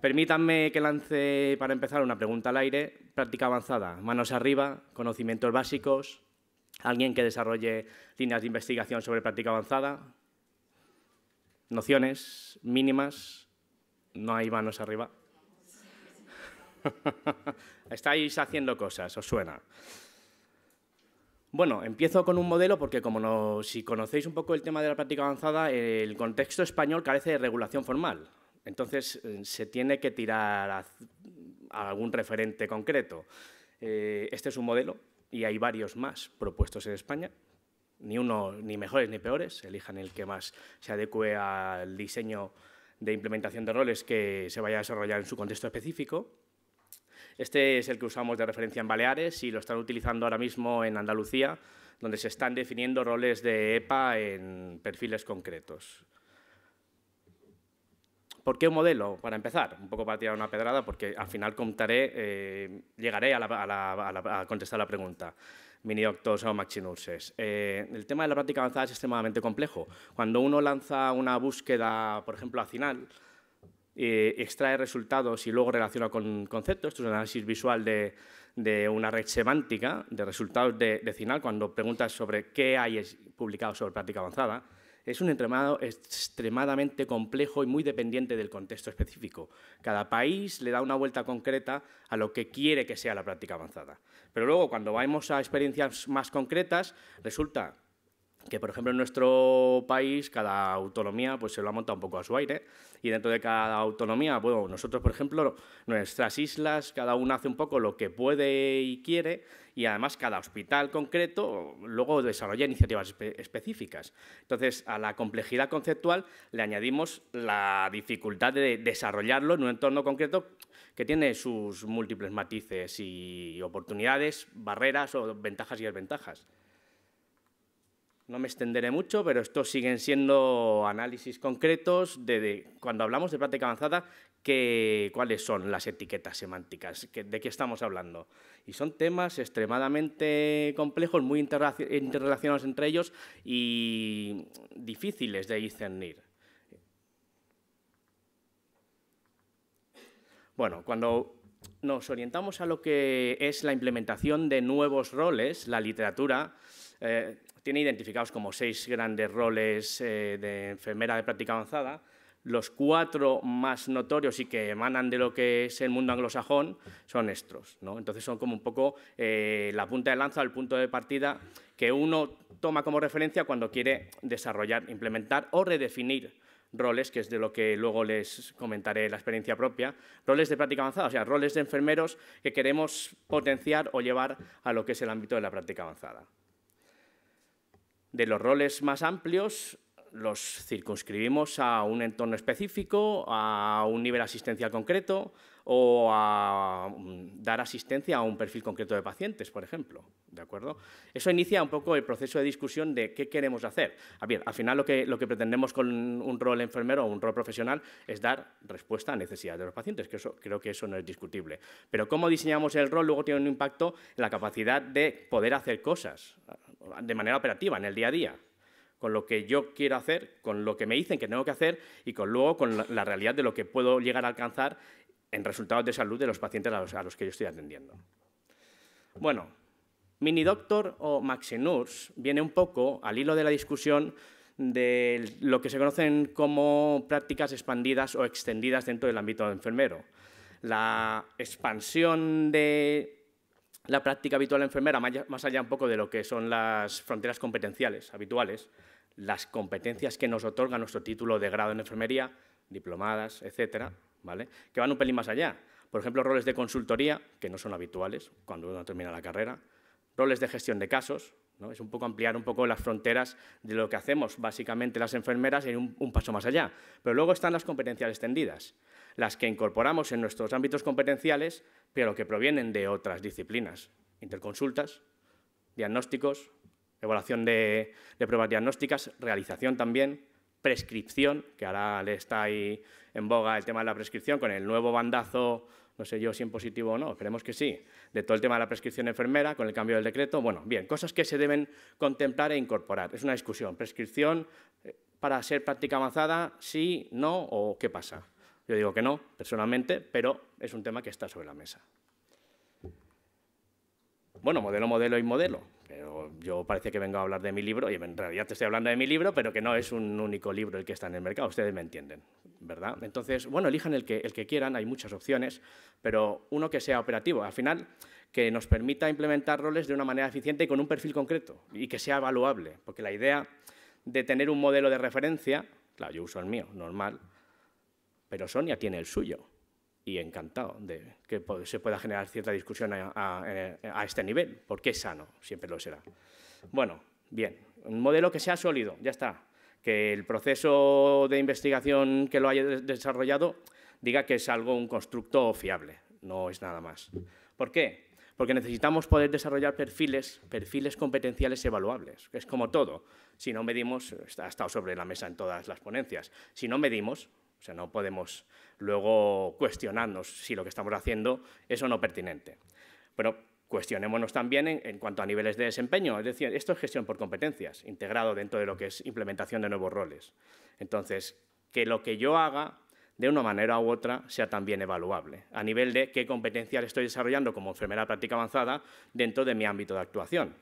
Permítanme que lance para empezar una pregunta al aire, práctica avanzada, manos arriba, conocimientos básicos, alguien que desarrolle líneas de investigación sobre práctica avanzada, nociones mínimas, no hay manos arriba. Estáis haciendo cosas, os suena. Bueno, empiezo con un modelo porque como si conocéis un poco el tema de la práctica avanzada, el contexto español carece de regulación formal. Entonces, eh, se tiene que tirar a, algún referente concreto. Eh, este es un modelo y hay varios más propuestos en España. Ni uno, ni mejores ni peores. Elijan el que más se adecue al diseño de implementación de roles que se vaya a desarrollar en su contexto específico. Este es el que usamos de referencia en Baleares y lo están utilizando ahora mismo en Andalucía, donde se están definiendo roles de EPA en perfiles concretos. ¿Por qué un modelo? Para empezar, un poco para tirar una pedrada, porque al final contaré, eh, llegaré a, contestar la pregunta. Mini o eh, el tema de la práctica avanzada es extremadamente complejo. Cuando uno lanza una búsqueda, por ejemplo, a eh, extrae resultados y luego relaciona con conceptos, esto es un análisis visual de, una red semántica, de resultados de, de CINAL, cuando preguntas sobre qué hay publicado sobre práctica avanzada, es un entramado extremadamente complejo y muy dependiente del contexto específico. Cada país le da una vuelta concreta a lo que quiere que sea la práctica avanzada. Pero luego, cuando vamos a experiencias más concretas, resulta que por ejemplo en nuestro país cada autonomía pues se lo ha montado un poco a su aire y dentro de cada autonomía, nosotros por ejemplo nuestras islas cada uno hace un poco lo que puede y quiere y además cada hospital concreto luego desarrolla iniciativas específicas. Entonces a la complejidad conceptual le añadimos la dificultad de desarrollarlo en un entorno concreto que tiene sus múltiples matices y oportunidades, barreras o ventajas y desventajas. No me extenderé mucho, pero estos siguen siendo análisis concretos de, cuando hablamos de práctica avanzada, que, cuáles son las etiquetas semánticas, de qué estamos hablando. Y son temas extremadamente complejos, muy interrelacionados entre ellos y difíciles de discernir. Bueno, cuando nos orientamos a lo que es la implementación de nuevos roles, la literatura eh, tiene identificados como seis grandes roles eh, de enfermera de práctica avanzada. Los cuatro más notorios y que emanan de lo que es el mundo anglosajón son estos. ¿no? Entonces son como un poco eh, la punta de lanza, el punto de partida que uno toma como referencia cuando quiere desarrollar, implementar o redefinir roles, que es de lo que luego les comentaré la experiencia propia, roles de práctica avanzada, o sea, roles de enfermeros que queremos potenciar o llevar a lo que es el ámbito de la práctica avanzada. De los roles más amplios los circunscribimos a un entorno específico, a un nivel asistencial concreto o a mm, dar asistencia a un perfil concreto de pacientes, por ejemplo. ¿De acuerdo? Eso inicia un poco el proceso de discusión de qué queremos hacer. A al final lo que, lo que pretendemos con un rol enfermero o un rol profesional es dar respuesta a necesidades de los pacientes, que eso, creo que eso no es discutible. Pero cómo diseñamos el rol luego tiene un impacto en la capacidad de poder hacer cosas de manera operativa, en el día a día, con lo que yo quiero hacer, con lo que me dicen que tengo que hacer y con luego con la, realidad de lo que puedo llegar a alcanzar en resultados de salud de los pacientes a los, que yo estoy atendiendo. Bueno, Mini Doctor o Maxinurs viene un poco al hilo de la discusión de lo que se conocen como prácticas expandidas o extendidas dentro del ámbito de enfermero. La expansión de la práctica habitual enfermera, más allá un poco de lo que son las fronteras competenciales habituales, las competencias que nos otorga nuestro título de grado en enfermería, diplomadas, etcétera, ¿vale? que van un pelín más allá. Por ejemplo, roles de consultoría, que no son habituales cuando uno termina la carrera, roles de gestión de casos, es un poco ampliar un poco las fronteras de lo que hacemos básicamente las enfermeras y un, un paso más allá. Pero luego están las competencias extendidas, las que incorporamos en nuestros ámbitos competenciales, pero que provienen de otras disciplinas. Interconsultas, diagnósticos, evaluación de, de pruebas diagnósticas, realización también, prescripción, que ahora le está ahí en boga el tema de la prescripción con el nuevo bandazo no sé yo si en positivo o no, creemos que sí, de todo el tema de la prescripción enfermera con el cambio del decreto. Bueno, bien, cosas que se deben contemplar e incorporar. Es una discusión. Prescripción eh, para ser práctica avanzada, sí, no o qué pasa. Yo digo que no, personalmente, pero es un tema que está sobre la mesa. Bueno, modelo, modelo y modelo. Pero yo parece que vengo a hablar de mi libro, y en realidad te estoy hablando de mi libro, pero que no es un único libro el que está en el mercado, ustedes me entienden. Entonces, bueno, elijan el que, el que quieran, hay muchas opciones, pero uno que sea operativo. Al final, que nos permita implementar roles de una manera eficiente y con un perfil concreto y que sea evaluable, porque la idea de tener un modelo de referencia, claro, yo uso el mío, normal, pero Sonia tiene el suyo y encantado de que se pueda generar cierta discusión a, eh, a este nivel, porque es sano, siempre lo será. Bueno, bien, un modelo que sea sólido, ya está, que el proceso de investigación que lo haya desarrollado diga que es algo, un constructo fiable, no es nada más. ¿Por qué? Porque necesitamos poder desarrollar perfiles, perfiles competenciales evaluables, que es como todo. Si no medimos, ha estado sobre la mesa en todas las ponencias, si no medimos, o sea, no podemos luego cuestionarnos si lo que estamos haciendo es o no pertinente. Pero Cuestionémonos también en, cuanto a niveles de desempeño. Es decir, esto es gestión por competencias, integrado dentro de lo que es implementación de nuevos roles. Entonces, que lo que yo haga, de una manera u otra, sea también evaluable, a nivel de qué competencias estoy desarrollando como enfermera práctica avanzada dentro de mi ámbito de actuación.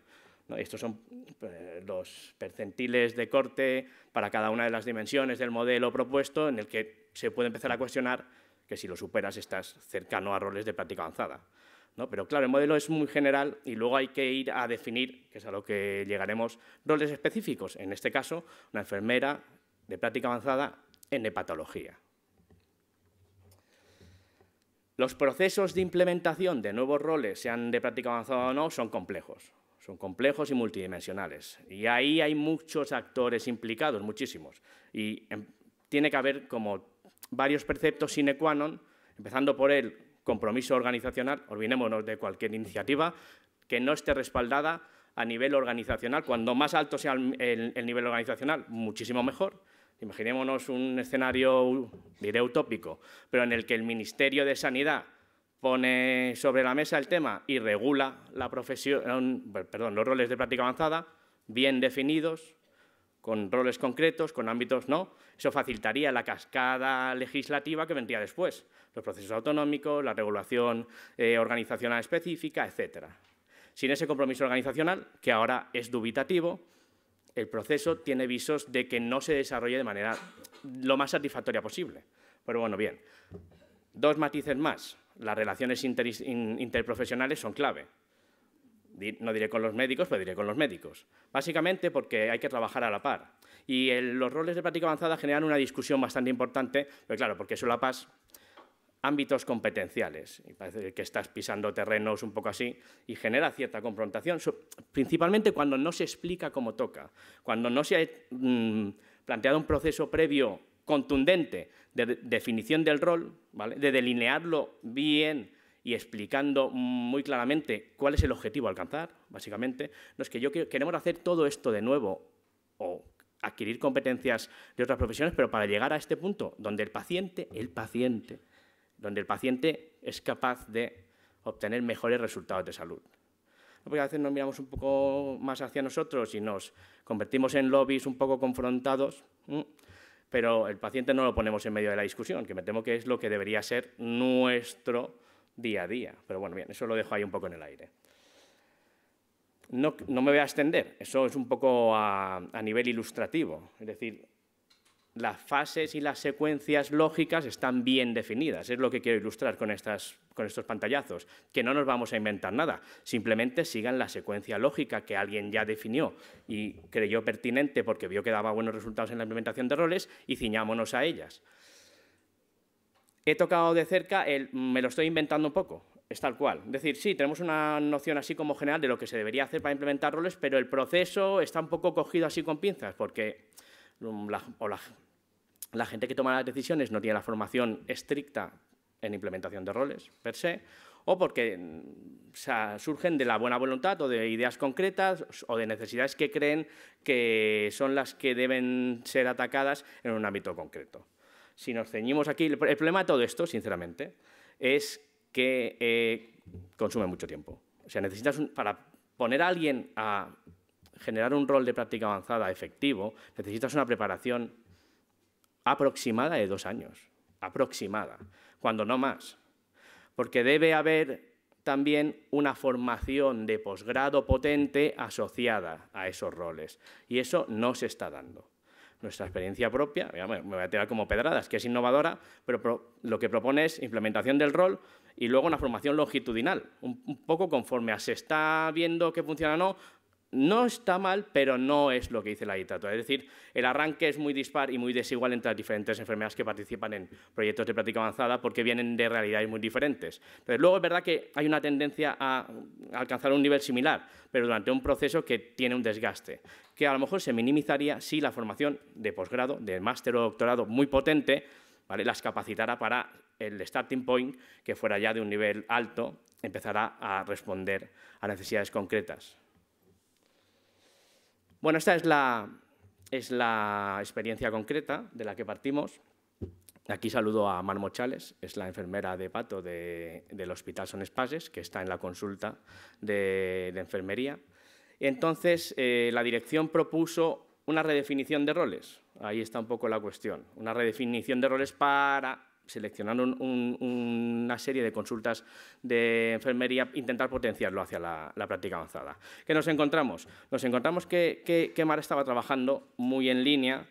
Estos son eh, los percentiles de corte para cada una de las dimensiones del modelo propuesto en el que se puede empezar a cuestionar que si lo superas estás cercano a roles de práctica avanzada. Pero claro, el modelo es muy general y luego hay que ir a definir, que es a lo que llegaremos, roles específicos. En este caso, una enfermera de práctica avanzada en hepatología. Los procesos de implementación de nuevos roles, sean de práctica avanzada o no, son complejos. Son complejos y multidimensionales. Y ahí hay muchos actores implicados, muchísimos. Y em, tiene que haber como varios preceptos sine qua non, empezando por el compromiso organizacional, olvidémonos de cualquier iniciativa que no esté respaldada a nivel organizacional. Cuando más alto sea el, nivel organizacional, muchísimo mejor. Imaginémonos un escenario, diré utópico, pero en el que el Ministerio de Sanidad pone sobre la mesa el tema y regula los roles de práctica avanzada, bien definidos, con roles concretos, con ámbitos no. Eso facilitaría la cascada legislativa que vendría después, los procesos autonómicos, la regulación eh, organizacional específica, etc. Sin ese compromiso organizacional, que ahora es dubitativo, el proceso tiene visos de que no se desarrolle de manera lo más satisfactoria posible. Pero bueno, bien. Dos matices más. Las relaciones interprofesionales son clave no diré con los médicos, pero diré con los médicos. Básicamente porque hay que trabajar a la par. Y los roles de práctica avanzada generan una discusión bastante importante, pero claro, porque eso la paz ámbitos competenciales. Y parece que estás pisando terrenos un poco así y genera cierta confrontación, principalmente cuando no se explica cómo toca, cuando no se ha mm, planteado un proceso previo contundente de definición del rol, de delinearlo bien y explicando muy claramente cuál es el objetivo a alcanzar, básicamente. No es que yo queremos hacer todo esto de nuevo o adquirir competencias de otras profesiones, pero para llegar a este punto donde el paciente, el paciente, donde el paciente es capaz de obtener mejores resultados de salud. Porque a veces nos miramos un poco más hacia nosotros y nos convertimos en lobbies un poco confrontados, pero el paciente no lo ponemos en medio de la discusión, que me temo que es lo que debería ser nuestro día a día. Pero bueno, bien, eso lo dejo ahí un poco en el aire. No, me voy a extender, eso es un poco a, nivel ilustrativo. Es decir, las fases y las secuencias lógicas están bien definidas. Es lo que quiero ilustrar con, con, estos pantallazos, que no nos vamos a inventar nada. Simplemente sigan la secuencia lógica que alguien ya definió y creyó pertinente porque vio que daba buenos resultados en la implementación de roles y ciñámonos a ellas he tocado de cerca mm, me lo estoy inventando un poco, es tal cual. Es decir, sí, tenemos una noción así como general de lo que se debería hacer para implementar roles, pero el proceso está un poco cogido así con pinzas, porque mm, la, la, gente que toma las decisiones no tiene la formación estricta en implementación de roles per se, o porque mm, surgen de la buena voluntad o de ideas concretas o de necesidades que creen que son las que deben ser atacadas en un ámbito concreto si nos ceñimos aquí, el problema de todo esto, sinceramente, es que eh, consume mucho tiempo. O sea, necesitas, para poner a alguien a generar un rol de práctica avanzada efectivo, necesitas una preparación aproximada de dos años, aproximada, cuando no más. Porque debe haber también una formación de posgrado potente asociada a esos roles. Y eso no se está dando nuestra experiencia propia, me voy a tirar como pedradas, que es innovadora, pero lo que propone es implementación del rol y luego una formación longitudinal, un, poco conforme a se está viendo que funciona o no, no está mal, pero no es lo que dice la literatura. Es decir, el arranque es muy dispar y muy desigual entre las diferentes enfermedades que participan en proyectos de práctica avanzada porque vienen de realidades muy diferentes. Pero luego es verdad que hay una tendencia a alcanzar un nivel similar, pero durante un proceso que tiene un desgaste, que a lo mejor se minimizaría si la formación de posgrado, de máster o doctorado muy potente, las capacitara para el starting point, que fuera ya de un nivel alto, empezará a responder a necesidades concretas. Bueno, esta es la, experiencia concreta de la que partimos. Aquí saludo a Marmo Mochales, es la enfermera de Pato del Hospital Son Espases, que está en la consulta de, enfermería. Entonces, eh, la dirección propuso una redefinición de roles. Ahí está un poco la cuestión. Una redefinición de roles para seleccionaron una serie de consultas de enfermería, intentar potenciarlo hacia la, práctica avanzada. ¿Qué nos encontramos? Nos encontramos que, que, Mar estaba trabajando muy en línea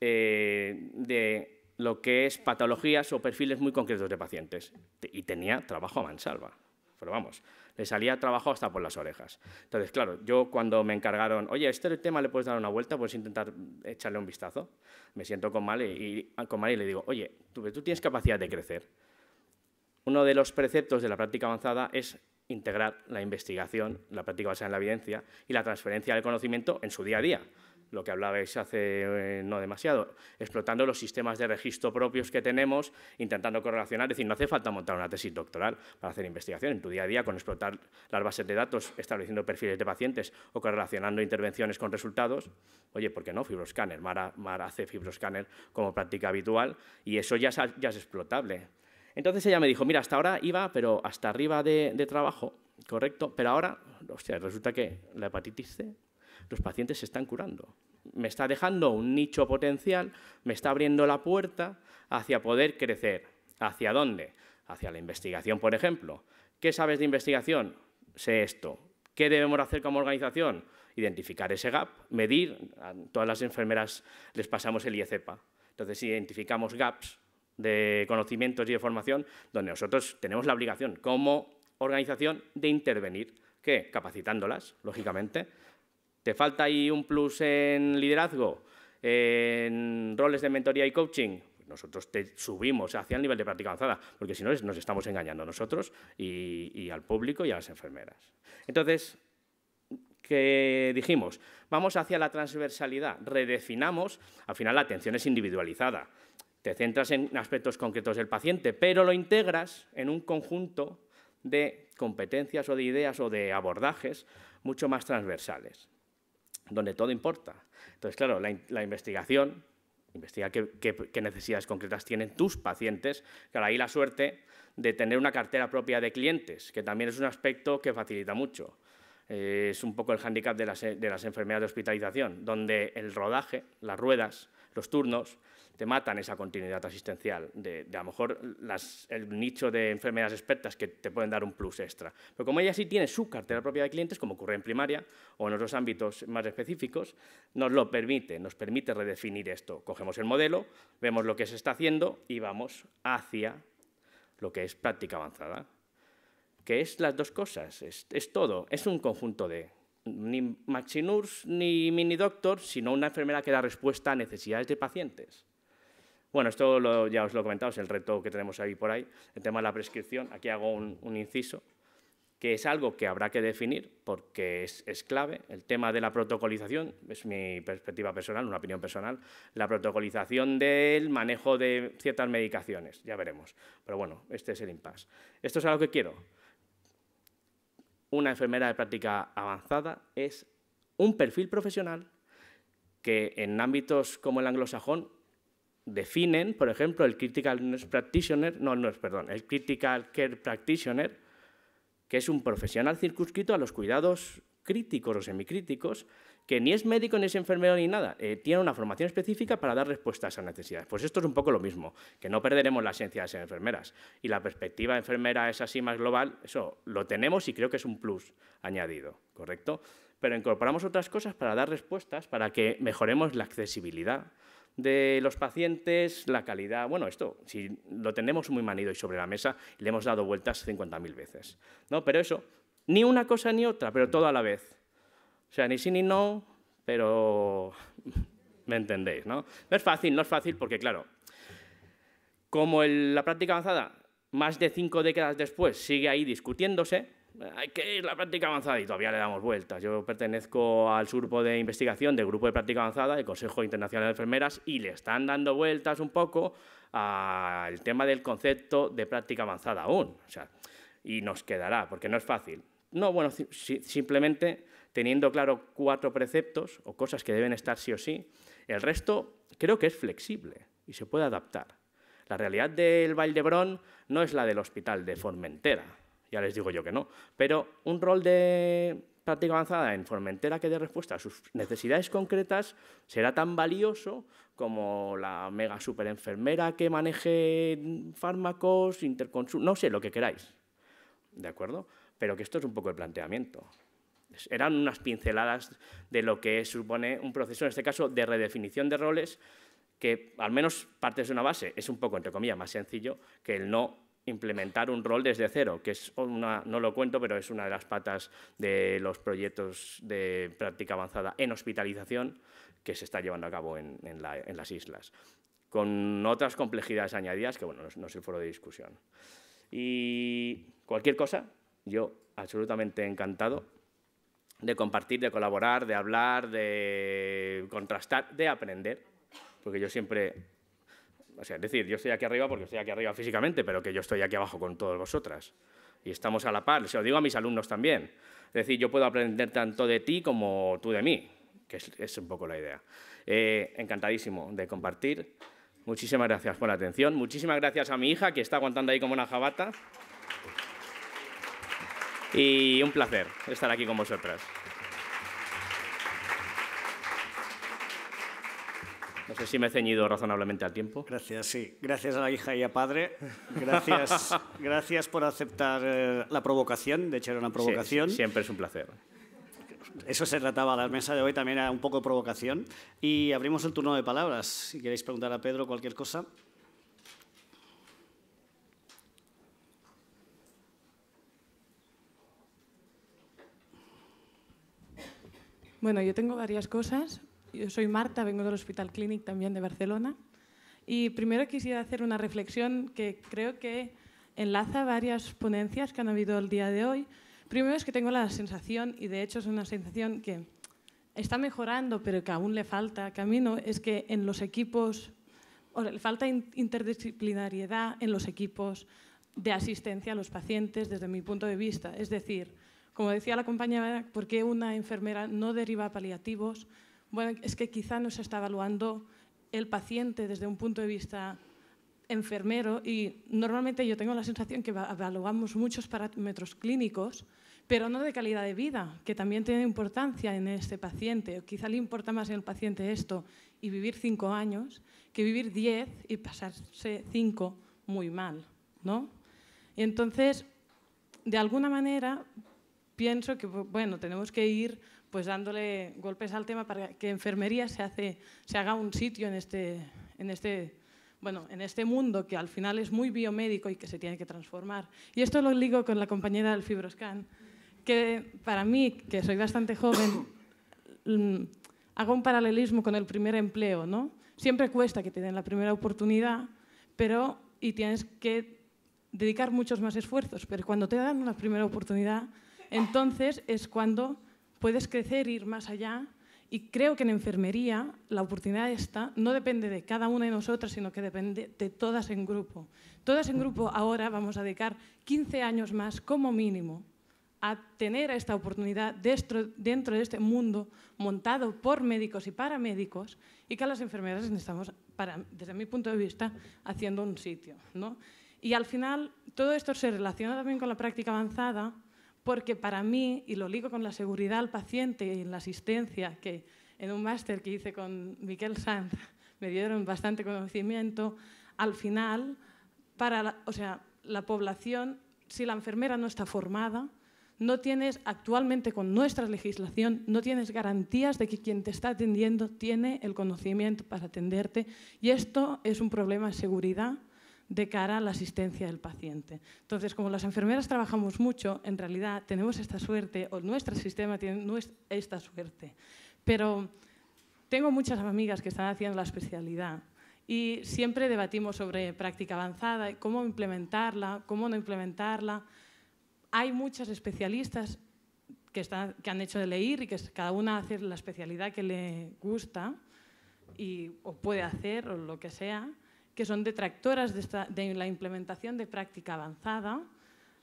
eh, de lo que es patologías o perfiles muy concretos de pacientes. Y tenía trabajo a mansalva. Pero vamos, le salía trabajo hasta por las orejas. Entonces, claro, yo cuando me encargaron, oye, este tema le puedes dar una vuelta, puedes intentar echarle un vistazo, me siento con mal y, le digo, oye, tú, tú tienes capacidad de crecer. Uno de los preceptos de la práctica avanzada es integrar la investigación, la práctica basada en la evidencia y la transferencia del conocimiento en su día a día lo que hablabais hace eh, no demasiado, explotando los sistemas de registro propios que tenemos, intentando correlacionar, es decir, no hace falta montar una tesis doctoral para hacer investigación en tu día a día con explotar las bases de datos, estableciendo perfiles de pacientes o correlacionando intervenciones con resultados. Oye, ¿por qué no? Fibroscanner, Mar, hace fibroscanner como práctica habitual y eso ya es, ya es explotable. Entonces ella me dijo, mira, hasta ahora iba, pero hasta arriba de, trabajo, correcto, pero ahora, o sea, resulta que la hepatitis C los pacientes se están curando. Me está dejando un nicho potencial, me está abriendo la puerta hacia poder crecer. ¿Hacia dónde? Hacia la investigación, por ejemplo. ¿Qué sabes de investigación? Sé esto. ¿Qué debemos hacer como organización? Identificar ese gap, medir. A todas las enfermeras les pasamos el IECEPA. Entonces, identificamos gaps de conocimientos y de formación, donde nosotros tenemos la obligación como organización de intervenir. ¿Qué? Capacitándolas, lógicamente, ¿Te falta ahí un plus en liderazgo, en roles de mentoría y coaching? Pues nosotros te subimos hacia el nivel de práctica avanzada, porque si no nos estamos engañando nosotros y, al público y a las enfermeras. Entonces, ¿qué dijimos, vamos hacia la transversalidad, redefinamos, al final la atención es individualizada, te centras en aspectos concretos del paciente, pero lo integras en un conjunto de competencias o de ideas o de abordajes mucho más transversales donde todo importa. Entonces, claro, la, investigación, investiga qué, necesidades concretas tienen tus pacientes, claro, ahí la suerte de tener una cartera propia de clientes, que también es un aspecto que facilita mucho. Eh, es un poco el hándicap de las e, enfermedades de hospitalización, donde el rodaje, las ruedas, los turnos, te matan esa continuidad asistencial, de, a lo mejor el nicho de enfermeras expertas que te pueden dar un plus extra. Pero como ella sí tiene su cartera propia de clientes, como ocurre en primaria o en otros ámbitos más específicos, nos lo permite, nos permite redefinir esto. Cogemos el modelo, vemos lo que se está haciendo y vamos hacia lo que es práctica avanzada, que es las dos cosas, es, todo, es un conjunto de ni Maxinurs ni doctor, sino una enfermera que da respuesta a necesidades de pacientes. Bueno, esto ya os lo he comentado, es el reto que tenemos ahí por ahí. El tema de la prescripción, aquí hago un, inciso, que es algo que habrá que definir porque es, clave. El tema de la protocolización, es mi perspectiva personal, una opinión personal, la protocolización del manejo de ciertas medicaciones, ya veremos. Pero bueno, este es el impasse. Esto es algo que quiero. Una enfermera de práctica avanzada es un perfil profesional que en ámbitos como el anglosajón definen, por ejemplo, el Critical Practitioner, no, no, perdón, el Critical Care Practitioner, que es un profesional circunscrito a los cuidados críticos o semicríticos, que ni es médico ni es enfermero ni nada, eh, tiene una formación específica para dar respuestas a esas necesidades. Pues esto es un poco lo mismo, que no perderemos la esencia de ser enfermeras. Y la perspectiva enfermera es así más global, eso lo tenemos y creo que es un plus añadido, ¿correcto? Pero incorporamos otras cosas para dar respuestas, para que mejoremos la accesibilidad, de los pacientes, la calidad. Bueno, esto si lo tenemos muy manido y sobre la mesa, le hemos dado vueltas 50.000 veces. ¿no? Pero eso, ni una cosa ni otra, pero todo a la vez. O sea, ni sí ni no, pero me entendéis, ¿no? No es fácil, no es fácil porque, claro, como la práctica avanzada, más de cinco décadas después, sigue ahí discutiéndose, hay que ir a la práctica avanzada y todavía le damos vueltas. Yo pertenezco al grupo de investigación del grupo de práctica avanzada del Consejo Internacional de Enfermeras y le están dando vueltas un poco al tema del concepto de práctica avanzada aún. y nos quedará, porque no es fácil. No, bueno, simplemente teniendo claro cuatro preceptos o cosas que deben estar sí o sí, el resto creo que es flexible y se puede adaptar. La realidad del Valdebrón no es la del hospital de Formentera, ya les digo yo que no. Pero un rol de práctica avanzada en Formentera que dé respuesta a sus necesidades concretas será tan valioso como la mega super enfermera que maneje fármacos, interconsumo, no sé, lo que queráis. ¿De acuerdo? Pero que esto es un poco el planteamiento. Eran unas pinceladas de lo que supone un proceso, en este caso, de redefinición de roles, que al menos parte de una base, es un poco, entre comillas, más sencillo que el no implementar un rol desde cero, que es una, no lo cuento, pero es una de las patas de los proyectos de práctica avanzada en hospitalización que se está llevando a cabo en, las islas, con otras complejidades añadidas que, bueno, no, no es el foro de discusión. Y cualquier cosa, yo absolutamente encantado de compartir, de colaborar, de hablar, de contrastar, de aprender, porque yo siempre es decir, yo estoy aquí arriba porque estoy aquí arriba físicamente, pero que yo estoy aquí abajo con todos vosotras. Y estamos a la par, se lo digo a mis alumnos también. Es decir, yo puedo aprender tanto de ti como tú de mí, que es, un poco la idea. Eh, encantadísimo de compartir. Muchísimas gracias por la atención. Muchísimas gracias a mi hija, que está aguantando ahí como una jabata. Y un placer estar aquí con vosotras. No sé si me he ceñido razonablemente al tiempo. Gracias, sí. Gracias a la hija y a padre. Gracias, gracias por aceptar eh, la provocación. De hecho, era una provocación. siempre es un placer. Eso se trataba, la mesa de hoy también era un poco de provocación. Y abrimos el turno de palabras. Si queréis preguntar a Pedro cualquier cosa. Bueno, yo tengo varias cosas. Yo soy Marta, vengo del Hospital Clinic también de Barcelona. Y primero quisiera hacer una reflexión que creo que enlaza varias ponencias que han habido el día de hoy. Primero es que tengo la sensación, y de hecho es una sensación que está mejorando, pero que aún le falta camino, es que en los equipos, falta interdisciplinariedad en los equipos de asistencia a los pacientes desde mi punto de vista. Es decir, como decía la compañera, ¿por qué una enfermera no deriva paliativos? bueno, es que quizá no está evaluando el paciente desde un punto de vista enfermero y normalmente yo tengo la sensación que evaluamos muchos parámetros clínicos, pero no de calidad de vida, que también tiene importancia en este paciente. quizá le importa más en el paciente esto y vivir cinco años que vivir diez y pasarse cinco muy mal, ¿no? Y entonces, de alguna manera, pienso que, bueno, tenemos que ir pues dándole golpes al tema para que enfermería se, haga un sitio en este, en, este, bueno, en este mundo que al final es muy biomédico y que se tiene que transformar. Y esto lo ligo con la compañera del Fibroscan, que para mí, que soy bastante joven, mm, hago un paralelismo con el primer empleo, ¿no? Siempre cuesta que te den la primera oportunidad, pero y tienes que dedicar muchos más esfuerzos, pero cuando te dan la primera oportunidad, entonces es cuando puedes crecer, ir más allá. Y creo que en enfermería la oportunidad esta no depende de cada una de nosotras, sino que depende de todas en grupo. Todas en grupo ahora vamos a dedicar 15 años más como mínimo a tener esta oportunidad dentro, de este mundo montado por médicos y paramédicos y que a las enfermeras necesitamos, para, desde mi punto de vista, haciendo un sitio. ¿no? Y al final todo esto se relaciona también con la práctica avanzada porque para mí, y lo digo con la seguridad al paciente y la asistencia, que en un máster que hice con Miquel Sanz me dieron bastante conocimiento, al final, para o sea, la población, si la enfermera no está formada, no tienes actualmente con nuestra legislación, no tienes garantías de que quien te está atendiendo tiene el conocimiento para atenderte. Y esto es un problema de seguridad de cara a la asistencia del paciente. Entonces, como las enfermeras trabajamos mucho, en realidad tenemos esta suerte, o nuestro sistema tiene esta suerte. Pero tengo muchas amigas que están haciendo la especialidad y siempre debatimos sobre práctica avanzada, cómo implementarla, cómo no implementarla. Hay muchas especialistas que, han hecho de leer y que cada una hace la especialidad que le gusta y, o puede hacer o lo que sea que son detractoras de, la implementación de práctica avanzada,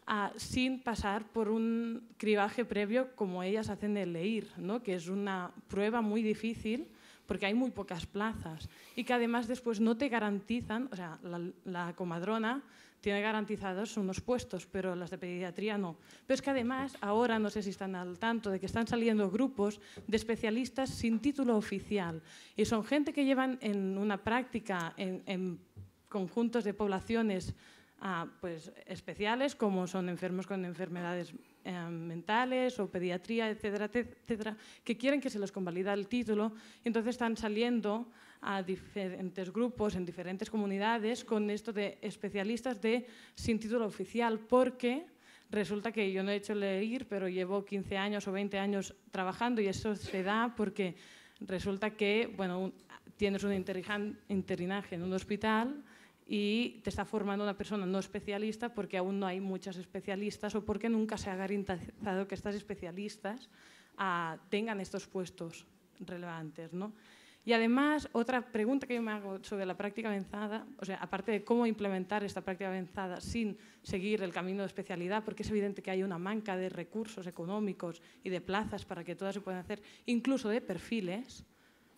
ah, sin pasar por un cribaje previo como ellas hacen de leer, ¿no? que es una prueba muy difícil porque hay muy pocas plazas y que además después no te garantizan, o sea, la comadrona tiene garantizados unos puestos, pero las de pediatría no. Pero es que además ahora no sé si están al tanto de que están saliendo grupos de especialistas sin título oficial y son gente que llevan en una práctica en, conjuntos de poblaciones ah, pues, especiales como son enfermos con enfermedades eh, mentales o pediatría, etcétera, etcétera, que quieren que se les convalida el título y entonces están saliendo a diferentes grupos en diferentes comunidades con esto de especialistas de sin título oficial, porque resulta que yo no he hecho leer, pero llevo 15 años o 20 años trabajando y eso se da porque resulta que bueno, tienes un interinaje en un hospital y te está formando una persona no especialista porque aún no hay muchas especialistas o porque nunca se ha garantizado que estas especialistas ah, tengan estos puestos relevantes. ¿no? Y además, otra pregunta que yo me hago sobre la práctica avanzada, o sea, aparte de cómo implementar esta práctica avanzada sin seguir el camino de especialidad, porque es evidente que hay una manca de recursos económicos y de plazas para que todas se puedan hacer, incluso de perfiles,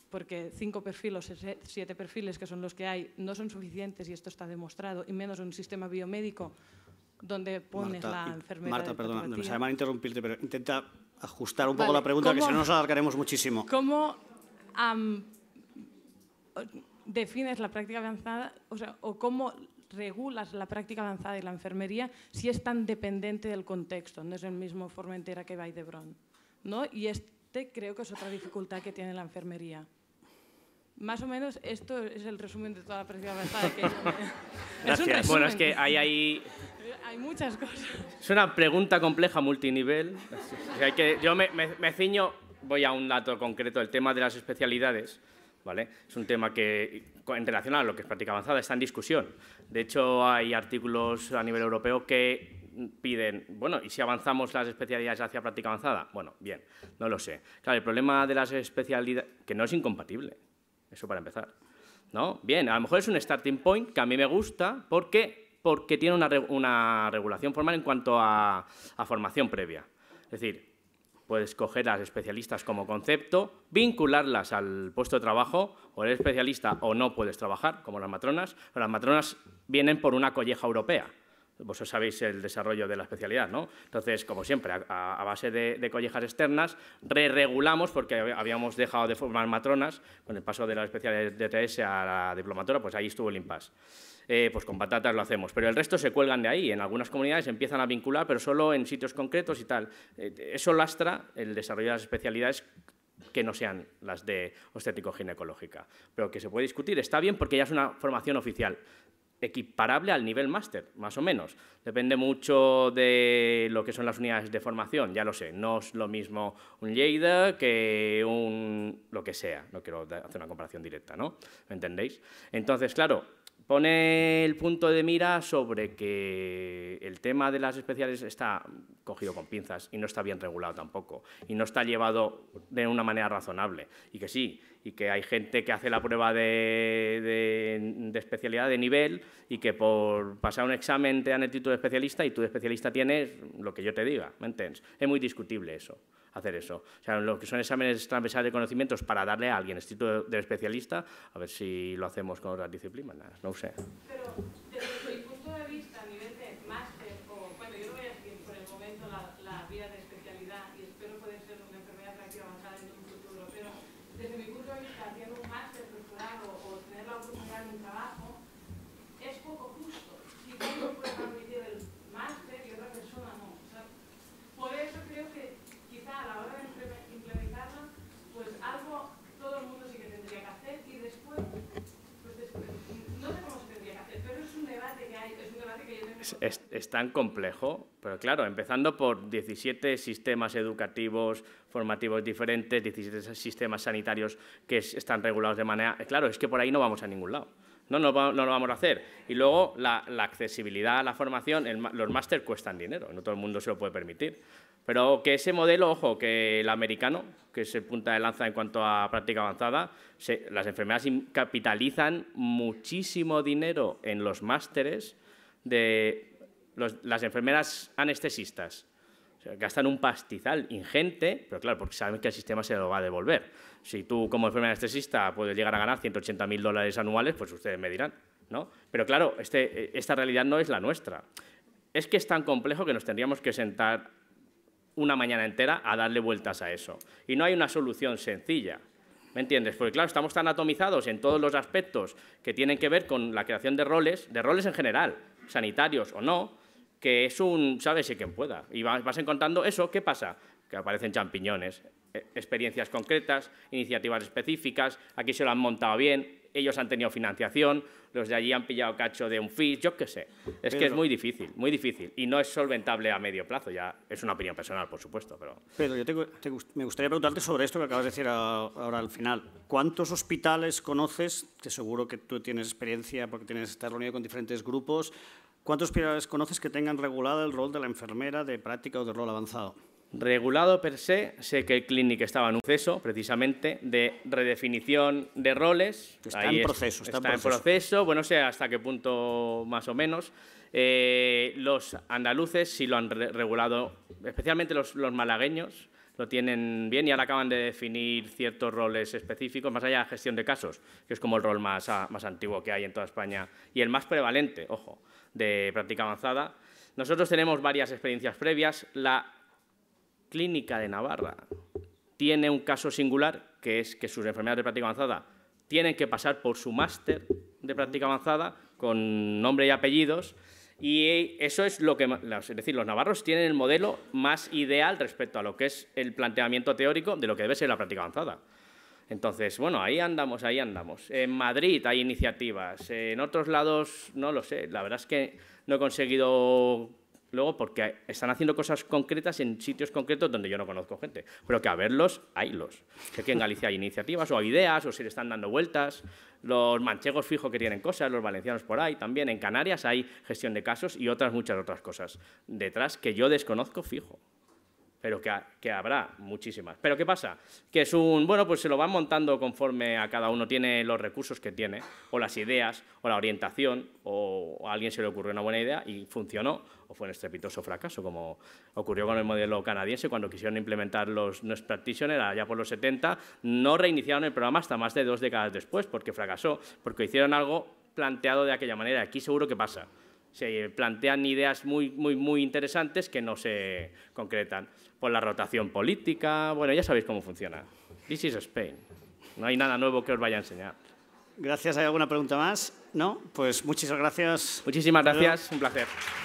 porque cinco perfiles o siete perfiles que son los que hay no son suficientes y esto está demostrado, y menos un sistema biomédico donde pones la enfermedad. Marta, perdona, me sale mal interrumpirte, pero intenta ajustar un poco la pregunta, que si no nos alargaremos muchísimo. ¿Cómo defines la práctica avanzada o, sea, o cómo regulas la práctica avanzada y la enfermería si es tan dependiente del contexto, no es el mismo Formentera que Baidebron, ¿no? Y este creo que es otra dificultad que tiene la enfermería. Más o menos esto es el resumen de toda la práctica avanzada. Que es bueno, es que hay ahí... Hay muchas cosas. Es una pregunta compleja multinivel. que yo me, me ciño, voy a un dato concreto, el tema de las especialidades. Es un tema que, en relación a lo que es práctica avanzada, está en discusión. De hecho, hay artículos a nivel europeo que piden, bueno, ¿y si avanzamos las especialidades hacia práctica avanzada? Bueno, bien, no lo sé. Claro, el problema de las especialidades, que no es incompatible, eso para empezar. ¿No? Bien, a lo mejor es un starting point que a mí me gusta porque, porque tiene una, regulación formal en cuanto a, a formación previa. Es decir, Puedes coger a especialistas como concepto, vincularlas al puesto de trabajo, o eres especialista o no puedes trabajar, como las matronas, pero las matronas vienen por una colleja europea vosotros sabéis el desarrollo de la especialidad, ¿no? Entonces, como siempre, a, base de, collejas externas, re-regulamos, porque habíamos dejado de formar matronas, con el paso de la especialidad de e TS a la diplomatura, pues ahí estuvo el impasse. Eh, pues con patatas lo hacemos, pero el resto se cuelgan de ahí. En algunas comunidades empiezan a vincular, pero solo en sitios concretos y tal. Eh, eso lastra el desarrollo de las especialidades que no sean las de obstétrico-ginecológica, pero que se puede discutir. Está bien porque ya es una formación oficial, equiparable al nivel máster, más o menos. Depende mucho de lo que son las unidades de formación, ya lo sé, no es lo mismo un Lleida que un lo que sea, no quiero hacer una comparación directa, ¿no? ¿Me entendéis? Entonces, claro, pone el punto de mira sobre que el tema de las especiales está cogido con pinzas y no está bien regulado tampoco, y no está llevado de una manera razonable, y que sí, y que hay gente que hace la prueba de, de, especialidad, de nivel, y que por pasar un examen te dan el título de especialista y tú de especialista tienes lo que yo te diga, ¿me entiendes? Es muy discutible eso, hacer eso. O sea, lo que son exámenes transversales de conocimientos para darle a alguien el título de especialista, a ver si lo hacemos con otras disciplinas, no sé. Pero, es, tan complejo, pero claro, empezando por 17 sistemas educativos, formativos diferentes, 17 sistemas sanitarios que están regulados de manera... Eh, claro, es que por ahí no vamos a ningún lado. No, no, lo vamos a hacer. Y luego la, accesibilidad a la formación, los máster cuestan dinero, no todo el mundo se lo puede permitir. Pero que ese modelo, ojo, que el americano, que es el punta de lanza en cuanto a práctica avanzada, las enfermedades capitalizan muchísimo dinero en los másteres de las enfermeras anestesistas. gastan un pastizal ingente, pero claro, porque saben que el sistema se lo va a devolver. Si tú como enfermera anestesista puedes llegar a ganar 180.000 dólares anuales, pues ustedes me dirán, ¿no? Pero claro, este, esta realidad no es la nuestra. Es que es tan complejo que nos tendríamos que sentar una mañana entera a darle vueltas a eso. Y no hay una solución sencilla. ¿Me entiendes? Porque claro, estamos tan atomizados en todos los aspectos que tienen que ver con la creación de roles, de roles en general, sanitarios o no, que es un sábese quien pueda. Y vas encontrando eso, ¿qué pasa? Que aparecen champiñones, eh, experiencias concretas, iniciativas específicas, aquí se lo han montado bien, ellos han tenido financiación, los de allí han pillado cacho de un fish yo qué sé. Es que es muy difícil, muy difícil. Y no es solventable a medio plazo, ya es una opinión personal, por supuesto. Pero, Pedro, yo me gustaría preguntarte sobre esto que acabas de decir ahora al final. ¿Cuántos hospitales conoces, que seguro que tú tienes experiencia porque tienes que estar reunido con diferentes grupos, ¿cuántos hospitales conoces que tengan regulado el rol de la enfermera de práctica o de rol avanzado? regulado per se, sé que el Clinic estaba en un proceso, precisamente, de redefinición de roles. Está en proceso, está, en, proceso. Bueno, sé hasta qué punto más o menos. Eh, los andaluces sí lo han regulado, especialmente los, malagueños lo tienen bien y ahora acaban de definir ciertos roles específicos, más allá de gestión de casos, que es como el rol más, más antiguo que hay en toda España y el más prevalente, ojo, de práctica avanzada. Nosotros tenemos varias experiencias previas. La Clínica de Navarra tiene un caso singular, que es que sus enfermedades de práctica avanzada tienen que pasar por su máster de práctica avanzada con nombre y apellidos. Y eso es lo que, es decir, los navarros tienen el modelo más ideal respecto a lo que es el planteamiento teórico de lo que debe ser la práctica avanzada. Entonces, bueno, ahí andamos, ahí andamos. En Madrid hay iniciativas, en otros lados no lo sé. La verdad es que no he conseguido luego porque están haciendo cosas concretas en sitios concretos donde yo no conozco gente. Pero que a verlos, haylos. Sé que en Galicia hay iniciativas o hay ideas o se le están dando vueltas. Los manchegos fijo que tienen cosas, los valencianos por ahí también. En Canarias hay gestión de casos y otras muchas otras cosas detrás que yo desconozco fijo pero que, habrá muchísimas. Pero ¿qué pasa? Que es un, bueno, pues se lo van montando conforme a cada uno tiene los recursos que tiene, o las ideas, o la orientación, o a alguien se le ocurrió una buena idea y funcionó, o fue un estrepitoso fracaso, como ocurrió con el modelo canadiense cuando quisieron implementar los Nest ya allá por los 70, no reiniciaron el programa hasta más de dos décadas después, porque fracasó, porque hicieron algo planteado de aquella manera. Aquí seguro que pasa se plantean ideas muy, muy, muy interesantes que no se concretan. Por la rotación política, bueno, ya sabéis cómo funciona. This is Spain. No hay nada nuevo que os vaya a enseñar. Gracias. ¿Hay alguna pregunta más? ¿No? Pues muchísimas gracias. Muchísimas gracias. Un placer.